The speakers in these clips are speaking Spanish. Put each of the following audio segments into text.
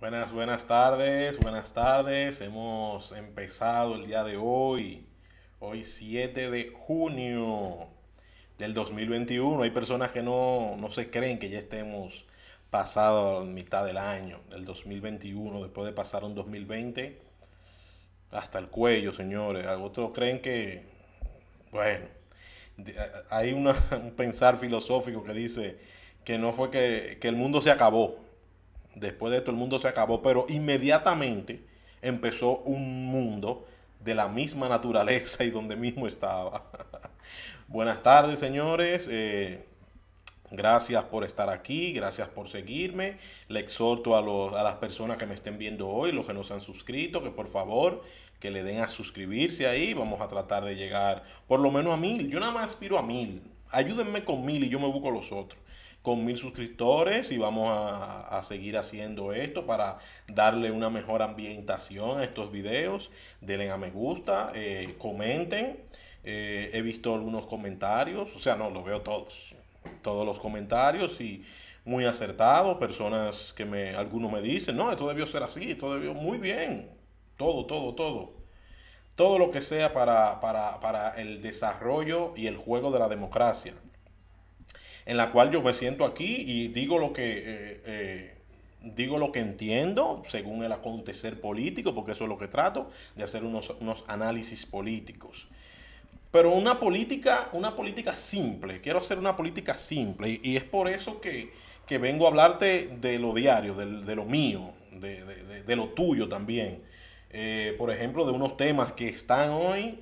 Buenas, buenas tardes, buenas tardes. Hemos empezado el día de hoy, hoy 7 de junio del 2021. Hay personas que no, se creen que ya estemos pasado la mitad del año, del 2021, después de pasar un 2020 hasta el cuello, señores. Otros creen que, bueno, hay un pensar filosófico que dice que no fue que, que el mundo se acabó, después de esto el mundo se acabó, pero inmediatamente empezó un mundo de la misma naturaleza y donde mismo estaba. Buenas tardes, señores. Eh, gracias por estar aquí, gracias por seguirme. Le exhorto a, las personas que me estén viendo hoy, los que no se han suscrito, que por favor que le den a suscribirse ahí. Vamos a tratar de llegar por lo menos a mil. Yo nada más aspiro a mil. Ayúdenme con mil y yo me busco los otros con mil suscriptores y vamos a, seguir haciendo esto para darle una mejor ambientación a estos videos. Denle a me gusta, eh, comenten. Eh, he visto algunos comentarios, o sea, no, lo veo todos. Todos los comentarios y muy acertados. Personas que me, algunos me dicen, no, esto debió ser así, esto debió, muy bien. Todo, todo, todo todo lo que sea para, para, el desarrollo y el juego de la democracia en la cual yo me siento aquí y digo lo que... Eh, eh, digo lo que entiendo según el acontecer político, porque eso es lo que trato, de hacer unos, análisis políticos. Pero una política, una política simple, quiero hacer una política simple, y, es por eso que, vengo a hablarte de lo diario, de, lo mío, de, lo tuyo también. Eh, por ejemplo, de unos temas que están hoy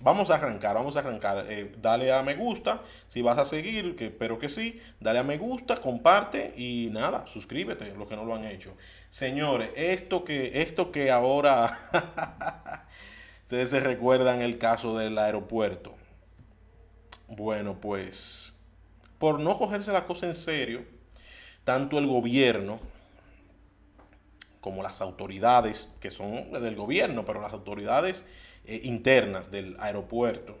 Vamos a arrancar, vamos a arrancar. Eh, dale a me gusta. Si vas a seguir, que espero que sí, dale a me gusta, comparte y nada, suscríbete, los que no lo han hecho. Señores, esto que, esto que ahora ustedes se recuerdan el caso del aeropuerto. Bueno, pues por no cogerse la cosa en serio, tanto el gobierno como las autoridades, que son del gobierno, pero las autoridades eh, internas del aeropuerto,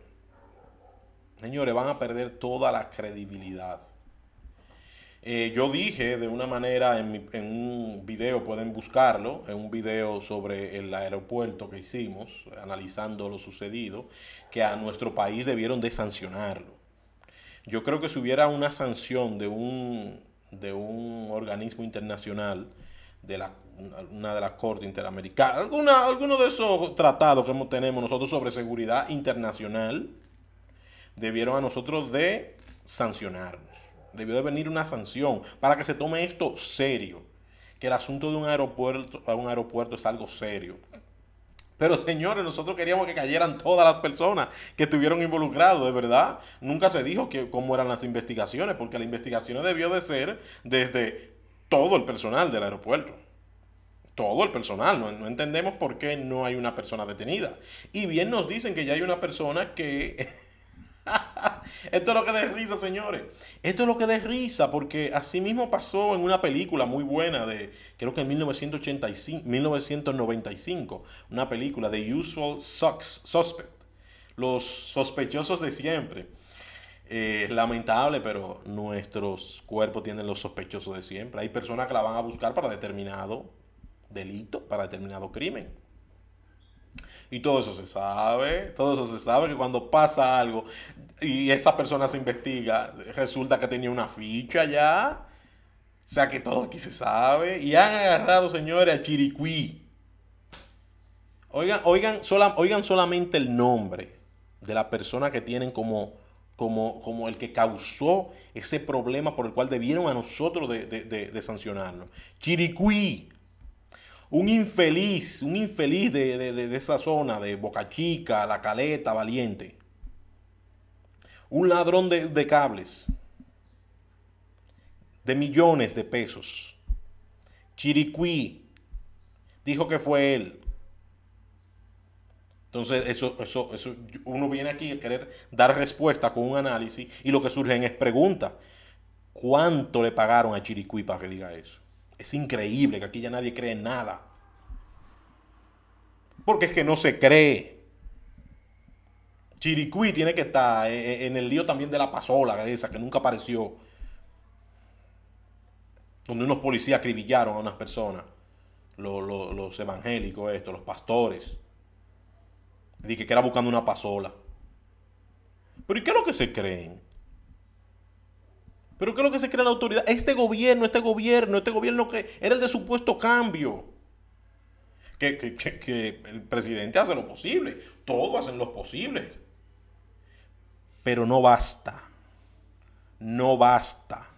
señores, van a perder toda la credibilidad. Eh, yo dije de una manera en, un video, pueden buscarlo, en un video sobre el aeropuerto que hicimos, analizando lo sucedido, que a nuestro país debieron de sancionarlo. Yo creo que si hubiera una sanción de un, de un organismo internacional de la, una de las cortes interamericanas, alguna, alguno de esos tratados que tenemos nosotros sobre seguridad internacional, debieron a nosotros de sancionarnos. Debió de venir una sanción para que se tome esto serio. Que el asunto de un aeropuerto, un aeropuerto es algo serio. Pero señores, nosotros queríamos que cayeran todas las personas que estuvieron involucradas, de verdad. Nunca se dijo que, cómo eran las investigaciones, porque la investigación debió de ser desde todo el personal del aeropuerto todo el personal. No, entendemos por qué no hay una persona detenida. Y bien nos dicen que ya hay una persona que... Esto es lo que da risa, señores. Esto es lo que da risa, porque así mismo pasó en una película muy buena de, creo que en 1995, una película de Usual Suspect, los sospechosos de siempre. Eh, lamentable, pero nuestros cuerpos tienen los sospechosos de siempre. Hay personas que la van a buscar para determinado delito para determinado crimen. Y todo eso se sabe, todo eso se sabe que cuando pasa algo y esa persona se investiga, resulta que tenía una ficha ya. O sea que todo aquí se sabe. Y han agarrado, señores, a Chiricuí. Oigan, oigan, oigan solamente el nombre de la persona que tienen como, como, como el que causó ese problema por el cual debieron a nosotros de, de sancionarnos. Chiricuí, un infeliz, un infeliz de, esa zona, de Boca Chica, La Caleta, Valiente. Un ladrón de cables, de millones de pesos. Chiricuí dijo que fue él. Entonces, eso, eso, uno viene aquí a querer dar respuesta con un análisis y lo que surge es preguntas. ¿Cuánto le pagaron a Chiricuí para que diga eso? Es increíble que aquí ya nadie cree en nada. Porque es que no se cree. Chiricuí tiene que estar eh, eh, en el lío también de la pasola, esa que nunca apareció. Donde unos policías acribillaron a unas personas. Los, los evangélicos, estos, los pastores. Dije que era buscando una pasola. Pero ¿y qué es lo que se creen? Pero ¿qué es lo que se crea la autoridad? Este gobierno, este gobierno, este gobierno que era el de supuesto cambio. Que, el presidente hace lo posible, todos hacen lo posible. Pero no basta, no basta,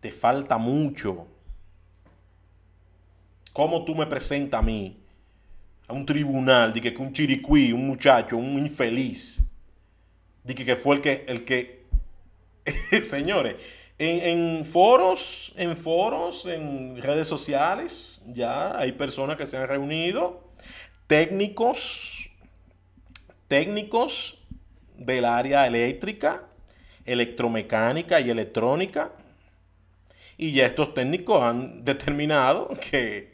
te falta mucho. ¿Cómo tú me presentas a mí, a un tribunal, de que, un chiricuí, un muchacho, un infeliz, de que, que fue el que, el que señores, en, foros, en foros, en redes sociales, ya hay personas que se han reunido, técnicos, técnicos del área eléctrica, electromecánica y electrónica. Y ya estos técnicos han determinado que,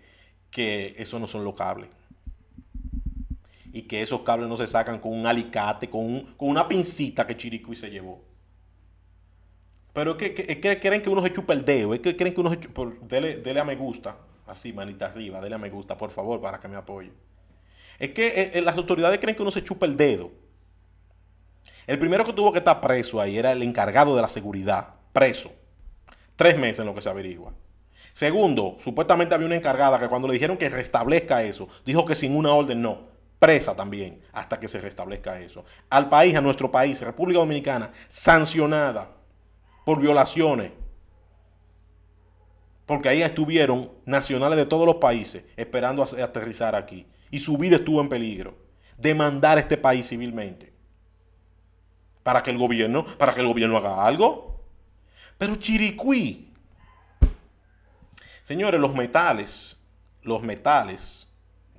que esos no son los cables. Y que esos cables no se sacan con un alicate, con, con una pincita que Chiricuy se llevó. Pero que, que, creen que uno se chupa el dedo, es que creen que uno se chupa. Dele, a me gusta, así, manita arriba, dele a me gusta, por favor, para que me apoye. Es que eh, eh, las autoridades creen que uno se chupa el dedo. El primero que tuvo que estar preso ahí era el encargado de la seguridad, preso. Tres meses en lo que se averigua. Segundo, supuestamente había una encargada que cuando le dijeron que restablezca eso, dijo que sin una orden no, presa también, hasta que se restablezca eso. Al país, a nuestro país, República Dominicana, sancionada por violaciones. Porque ahí estuvieron nacionales de todos los países esperando aterrizar aquí. Y su vida estuvo en peligro. Demandar este país civilmente. Para que el gobierno, para que el gobierno haga algo. Pero Chiricuí. Señores, los metales, los metales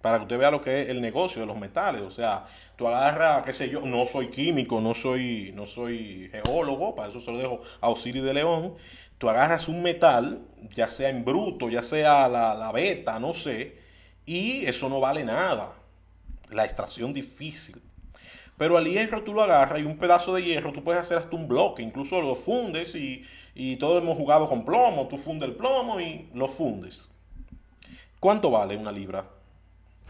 para que usted vea lo que es el negocio de los metales. O sea, tú agarras, qué sé yo, no soy químico, no soy, no soy geólogo, para eso se lo dejo a Osiris de León. Tú agarras un metal, ya sea en bruto, ya sea la, beta, no sé, y eso no vale nada. La extracción difícil. Pero al hierro tú lo agarras y un pedazo de hierro tú puedes hacer hasta un bloque, incluso lo fundes y, y todos hemos jugado con plomo, tú fundes el plomo y lo fundes. ¿Cuánto vale una libra?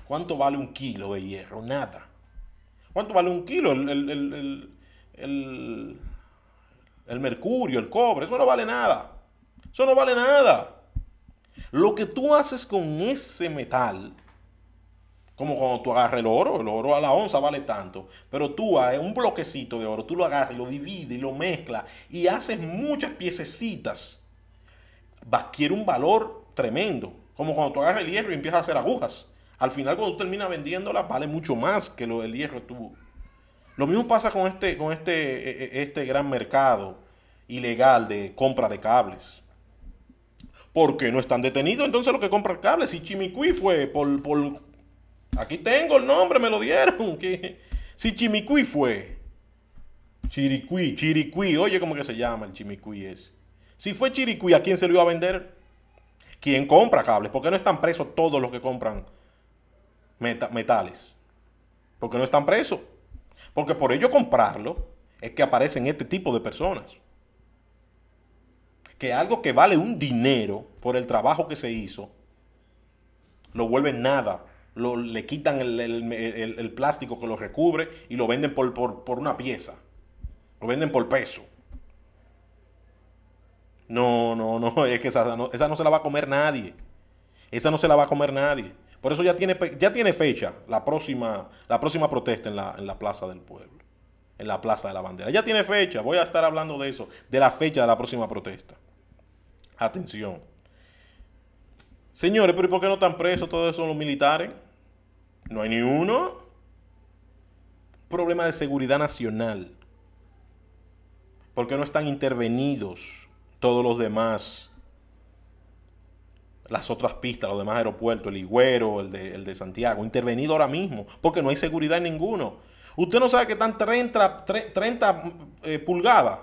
¿Cuánto vale un kilo de hierro? Nada. ¿Cuánto vale un kilo? El, mercurio, el cobre, eso no vale nada. Eso no vale nada. Lo que tú haces con ese metal, como cuando tú agarras el oro, el oro a la onza vale tanto, pero tú un bloquecito de oro, tú lo agarras y lo divides y lo mezclas y haces muchas piececitas, adquiere un valor tremendo. Como cuando tú agarras el hierro y empiezas a hacer agujas al final cuando termina terminas vendiéndolas vale mucho más que lo del hierro estuvo. Lo mismo pasa con este, con este, e, e, este gran mercado ilegal de compra de cables. Porque no están detenidos entonces los que compran cables. Si Chimicuí fue por, Aquí tengo el nombre, me lo dieron. Que, si Chimicuí fue... Chiricuí, Chiricuí, oye cómo que se llama el Chimicuí es. Si fue Chiricuí, ¿a quién se lo iba a vender? ¿Quién compra cables? ¿Por qué no están presos todos los que compran metales. Porque no están presos. Porque por ello comprarlo es que aparecen este tipo de personas. Que algo que vale un dinero por el trabajo que se hizo, lo vuelven nada. Lo, le quitan el, plástico que lo recubre y lo venden por, una pieza. Lo venden por peso. No, no, no, es que esa no se la va a comer nadie. Esa no se la va a comer nadie. Por eso ya tiene, ya tiene fecha la próxima, la próxima protesta en la, Plaza del Pueblo, en la Plaza de la Bandera. Ya tiene fecha, voy a estar hablando de eso, de la fecha de la próxima protesta. Atención. Señores, pero por qué no están presos todos esos los militares? No hay ni uno. Problema de seguridad nacional. ¿Por qué no están intervenidos todos los demás? las otras pistas, los demás aeropuertos, el Higüero, el de, Santiago, intervenido ahora mismo, porque no hay seguridad en ninguno. Usted no sabe que están 30, 30 eh, pulgadas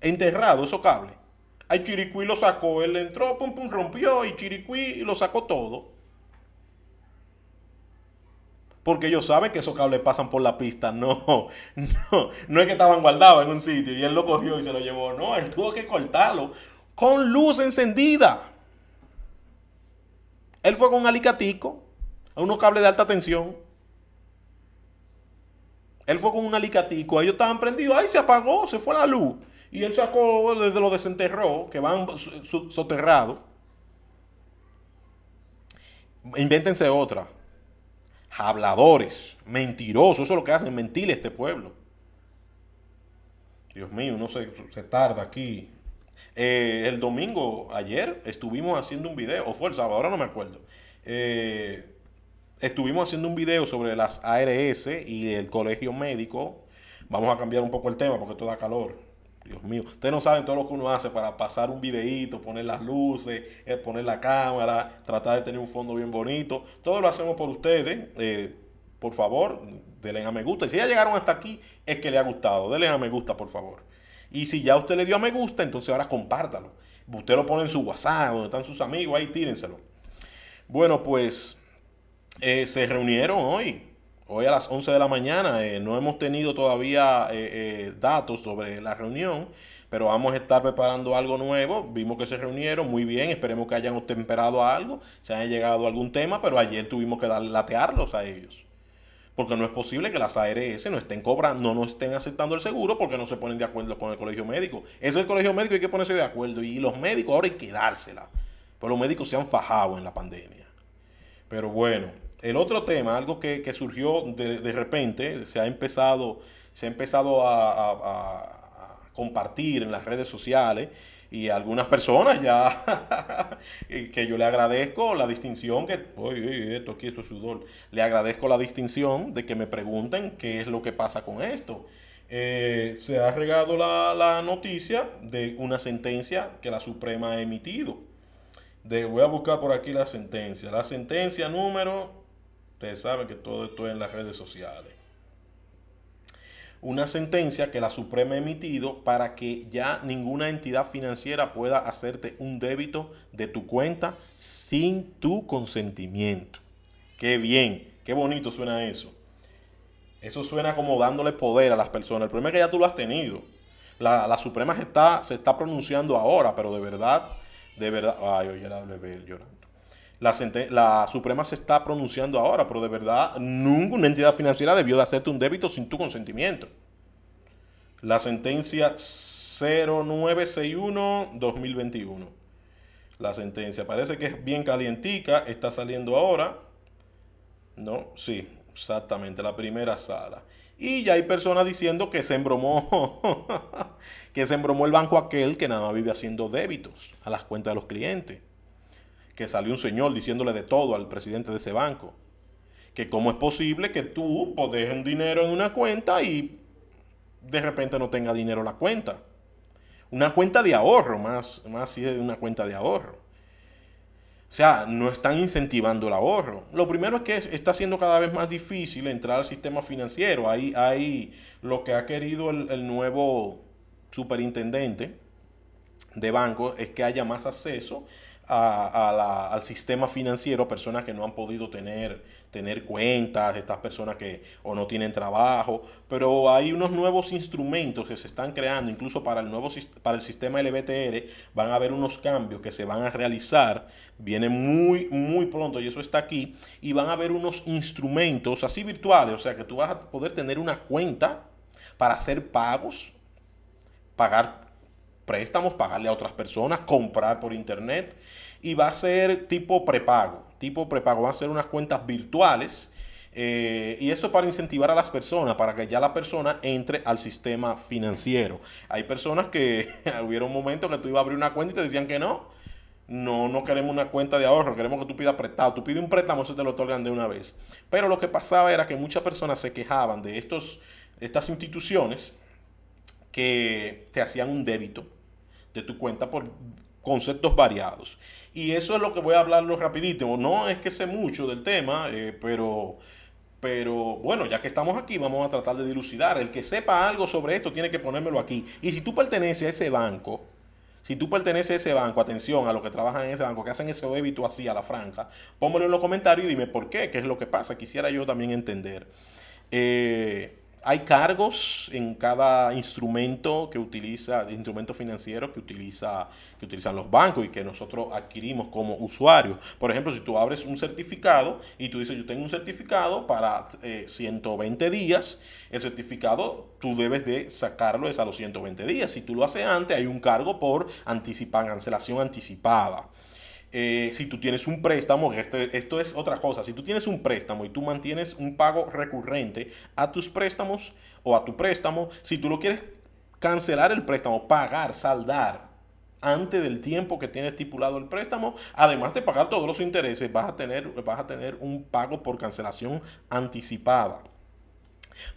enterrados esos cables. Ahí Chiricuí lo sacó, él entró, pum, pum, rompió y Chiricuí lo sacó todo. Porque ellos saben que esos cables pasan por la pista. No, no, no es que estaban guardados en un sitio y él lo cogió y se lo llevó. No, él tuvo que cortarlo con luz encendida. Él fue con un alicatico, a unos cables de alta tensión. Él fue con un alicatico, ellos estaban prendidos, ahí se apagó, se fue la luz. Y él sacó, desde lo desenterró, que van soterrados. Invéntense otra. Habladores, mentirosos, eso es lo que hacen, mentir este pueblo. Dios mío, uno se tarda aquí eh, el domingo, ayer, estuvimos haciendo un video, o fue el sábado, ahora no me acuerdo. Eh, estuvimos haciendo un video sobre las ARS y el colegio médico. Vamos a cambiar un poco el tema porque esto da calor. Dios mío, ustedes no saben todo lo que uno hace para pasar un videíto, poner las luces, eh, poner la cámara, tratar de tener un fondo bien bonito. Todo lo hacemos por ustedes. por favor, denle a me gusta. Y si ya llegaron hasta aquí, es que les ha gustado. Denle a me gusta, por favor. Y si ya usted le dio a me gusta, entonces ahora compártalo. Usted lo pone en su WhatsApp, donde están sus amigos, ahí tírenselo. Bueno, pues eh, se reunieron hoy, hoy a las 11 de la mañana. Eh, no hemos tenido todavía eh, datos sobre la reunión, pero vamos a estar preparando algo nuevo. Vimos que se reunieron muy bien, esperemos que hayan temperado algo, se haya llegado a algún tema, pero ayer tuvimos que latearlos a ellos porque no es posible que las ARS no estén cobrando, no, estén aceptando el seguro porque no se ponen de acuerdo con el colegio médico. Es el colegio médico, hay que ponerse de acuerdo. Y los médicos ahora hay que dársela. Pero los médicos se han fajado en la pandemia. Pero bueno, el otro tema, algo que, surgió de, repente, se ha empezado, se ha empezado a compartir en las redes sociales y algunas personas ya que yo le agradezco la distinción que oye, esto aquí esto es sudor le agradezco la distinción de que me pregunten qué es lo que pasa con esto eh, se ha regado la, noticia de una sentencia que la Suprema ha emitido de voy a buscar por aquí la sentencia la sentencia número ustedes saben que todo esto es en las redes sociales una sentencia que la Suprema ha emitido para que ya ninguna entidad financiera pueda hacerte un débito de tu cuenta sin tu consentimiento. Qué bien, qué bonito suena eso. Eso suena como dándole poder a las personas. El problema es que ya tú lo has tenido. La, Suprema está, se está pronunciando ahora, pero de verdad, de verdad. Ay, oye, la bebé llorando la, Suprema se está pronunciando ahora, pero de verdad ninguna entidad financiera debió de hacerte un débito sin tu consentimiento. La sentencia 0961-2021. La sentencia parece que es bien calientica, está saliendo ahora. No, sí, exactamente, la primera sala. Y ya hay personas diciendo que se embromó, que se embromó el banco aquel que nada más vive haciendo débitos a las cuentas de los clientes que salió un señor diciéndole de todo al presidente de ese banco. Que cómo es posible que tú podés un dinero en una cuenta y de repente no tenga dinero la cuenta. Una cuenta de ahorro, más, más si es una cuenta de ahorro. O sea, no están incentivando el ahorro. Lo primero es que está siendo cada vez más difícil entrar al sistema financiero. Ahí, lo que ha querido el, nuevo superintendente de banco, es que haya más acceso al sistema financiero personas que no han podido tener, tener cuentas, estas personas que o no tienen trabajo, pero hay unos nuevos instrumentos que se están creando, incluso para el, nuevo, para el sistema LBTR van a haber unos cambios que se van a realizar, viene muy, muy pronto y eso está aquí, y van a haber unos instrumentos así virtuales, o sea que tú vas a poder tener una cuenta para hacer pagos, pagar préstamos, pagarle a otras personas, comprar por internet y va a ser tipo prepago. Tipo prepago, van a ser unas cuentas virtuales. Eh, y eso para incentivar a las personas, para que ya la persona entre al sistema financiero. Hay personas que hubiera un momento que tú ibas a abrir una cuenta y te decían que no. No, no queremos una cuenta de ahorro, queremos que tú pidas prestado. Tú pides un préstamo, eso te lo otorgan de una vez. Pero lo que pasaba era que muchas personas se quejaban de estos, estas instituciones que te hacían un débito de tu cuenta por conceptos variados. Y eso es lo que voy a hablarlo rapidito. No es que sé mucho del tema, eh, pero, pero bueno, ya que estamos aquí, vamos a tratar de dilucidar. El que sepa algo sobre esto tiene que ponérmelo aquí. Y si tú perteneces a ese banco, si tú perteneces a ese banco, atención a los que trabajan en ese banco, que hacen ese débito así a la franca, pónmelo en los comentarios y dime por qué, qué es lo que pasa. Quisiera yo también entender. Eh, hay cargos en cada instrumento que utiliza, instrumento financiero que utiliza, que utilizan los bancos y que nosotros adquirimos como usuarios. Por ejemplo, si tú abres un certificado y tú dices, yo tengo un certificado para 120 eh, días, el certificado tú debes de sacarlo es a los 120 días. Si tú lo haces antes, hay un cargo por anticipa, cancelación anticipada. Eh, si tú tienes un préstamo, este, esto es otra cosa, si tú tienes un préstamo y tú mantienes un pago recurrente a tus préstamos o a tu préstamo, si tú lo quieres cancelar el préstamo, pagar, saldar antes del tiempo que tiene estipulado el préstamo, además de pagar todos los intereses, vas a tener, vas a tener un pago por cancelación anticipada.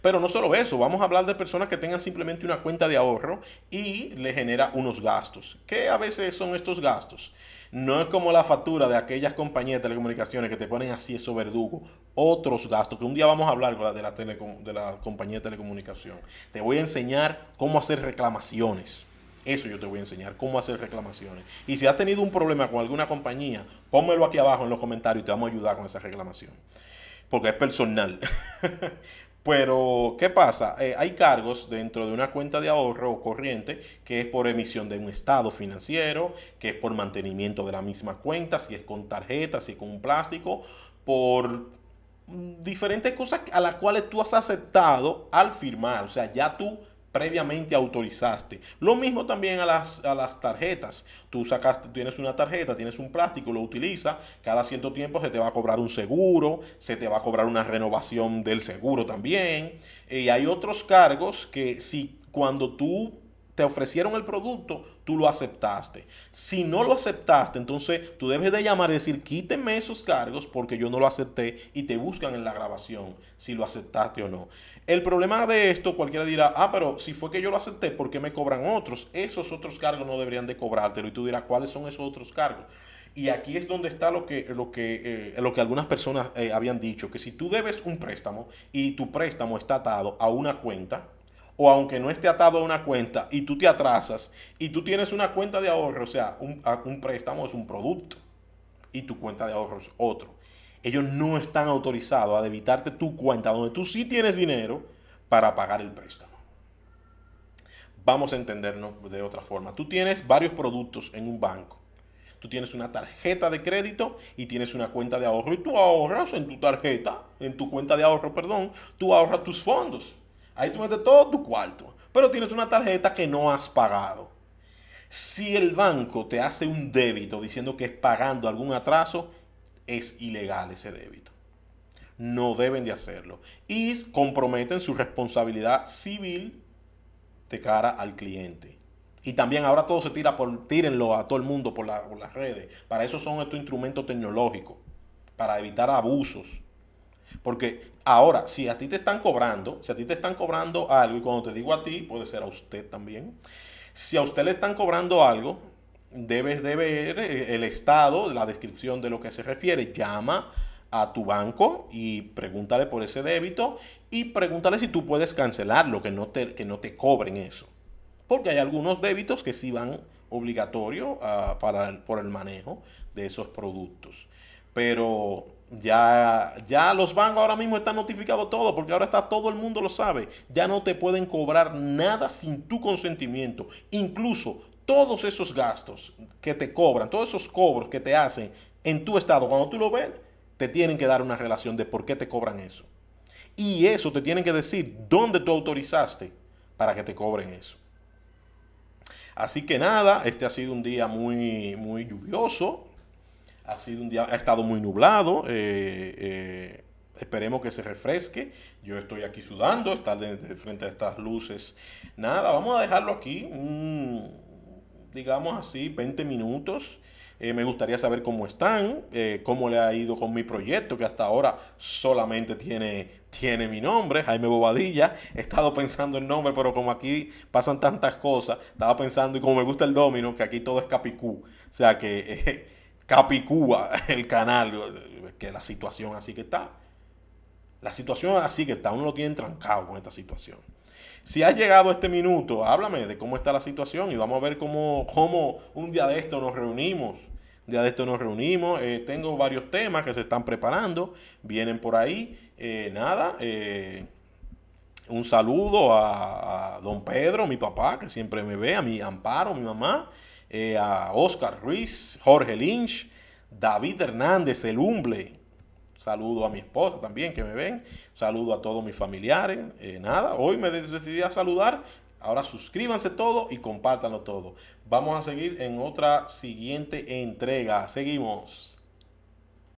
Pero no solo eso, vamos a hablar de personas que tengan simplemente una cuenta de ahorro y le genera unos gastos. ¿Qué a veces son estos gastos? No es como la factura de aquellas compañías de telecomunicaciones que te ponen así eso verdugo. Otros gastos, que un día vamos a hablar de la, de la compañía de telecomunicación. Te voy a enseñar cómo hacer reclamaciones. Eso yo te voy a enseñar, cómo hacer reclamaciones. Y si has tenido un problema con alguna compañía, pónmelo aquí abajo en los comentarios y te vamos a ayudar con esa reclamación. Porque es personal. Pero, ¿qué pasa? Eh, hay cargos dentro de una cuenta de ahorro o corriente que es por emisión de un estado financiero, que es por mantenimiento de la misma cuenta, si es con tarjeta, si es con plástico, por diferentes cosas a las cuales tú has aceptado al firmar. O sea, ya tú previamente autorizaste. Lo mismo también a las, a las tarjetas. Tú sacaste, tienes una tarjeta, tienes un plástico, lo utilizas, cada cierto tiempo se te va a cobrar un seguro, se te va a cobrar una renovación del seguro también. Y hay otros cargos que si cuando tú te ofrecieron el producto, tú lo aceptaste. Si no lo aceptaste, entonces tú debes de llamar y decir, quítenme esos cargos porque yo no lo acepté y te buscan en la grabación si lo aceptaste o no. El problema de esto, cualquiera dirá, ah, pero si fue que yo lo acepté, ¿por qué me cobran otros? Esos otros cargos no deberían de cobrártelo. Y tú dirás, ¿cuáles son esos otros cargos? Y aquí es donde está lo que, lo que, eh, lo que algunas personas eh, habían dicho, que si tú debes un préstamo y tu préstamo está atado a una cuenta, o aunque no esté atado a una cuenta y tú te atrasas y tú tienes una cuenta de ahorro, o sea, un, un préstamo es un producto y tu cuenta de ahorro es otro ellos no están autorizados a debitarte tu cuenta donde tú sí tienes dinero para pagar el préstamo. Vamos a entendernos de otra forma. Tú tienes varios productos en un banco. Tú tienes una tarjeta de crédito y tienes una cuenta de ahorro y tú ahorras en tu tarjeta, en tu cuenta de ahorro, perdón, tú ahorras tus fondos. Ahí tú metes todo tu cuarto, pero tienes una tarjeta que no has pagado. Si el banco te hace un débito diciendo que es pagando algún atraso, es ilegal ese débito. No deben de hacerlo. Y comprometen su responsabilidad civil de cara al cliente. Y también ahora todo se tira por, tírenlo a todo el mundo por, por las redes. Para eso son estos instrumentos tecnológicos, para evitar abusos. Porque ahora, si a ti te están cobrando, si a ti te están cobrando algo, y cuando te digo a ti, puede ser a usted también, si a usted le están cobrando algo, debes de ver eh, el estado, la descripción de lo que se refiere. Llama a tu banco y pregúntale por ese débito y pregúntale si tú puedes cancelarlo, que no te, que no te cobren eso. Porque hay algunos débitos que sí van obligatorios ah, para por el manejo de esos productos. Pero ya, ya los bancos ahora mismo están notificados todo, porque ahora está todo el mundo lo sabe. Ya no te pueden cobrar nada sin tu consentimiento. Incluso todos esos gastos que te cobran, todos esos cobros que te hacen en tu estado, cuando tú lo ves, te tienen que dar una relación de por qué te cobran eso. Y eso te tienen que decir dónde tú autorizaste para que te cobren eso. Así que nada, este ha sido un día muy, muy lluvioso. Ha sido un día, ha estado muy nublado. Eh, eh, esperemos que se refresque. Yo estoy aquí sudando, estar frente a estas luces. Nada, vamos a dejarlo aquí digamos así, 20 minutos. Eh, me gustaría saber cómo están, eh, cómo le ha ido con mi proyecto, que hasta ahora solamente tiene, tiene mi nombre, Jaime Bobadilla. He estado pensando el nombre, pero como aquí pasan tantas cosas, estaba pensando, y como me gusta el domino, que aquí todo es Capicú. O sea que eh, Capicúa, el canal, que la situación así que está. La situación así que está, uno lo tiene trancado con esta situación. Si ha llegado este minuto, háblame de cómo está la situación y vamos a ver cómo, cómo un día de esto nos reunimos. Un día de esto nos reunimos. Eh, tengo varios temas que se están preparando, vienen por ahí. Eh, nada, eh, un saludo a, a, don Pedro, mi papá, que siempre me ve, a mi Amparo, mi mamá, a Oscar Ruiz, Jorge Lynch, David Hernández, el Humble. Saludo a mi esposa también que me ven. Saludo a todos mis familiares. Eh, nada, hoy me decidí a saludar. Ahora suscríbanse todo y compártanlo todo. Vamos a seguir en otra siguiente entrega. Seguimos.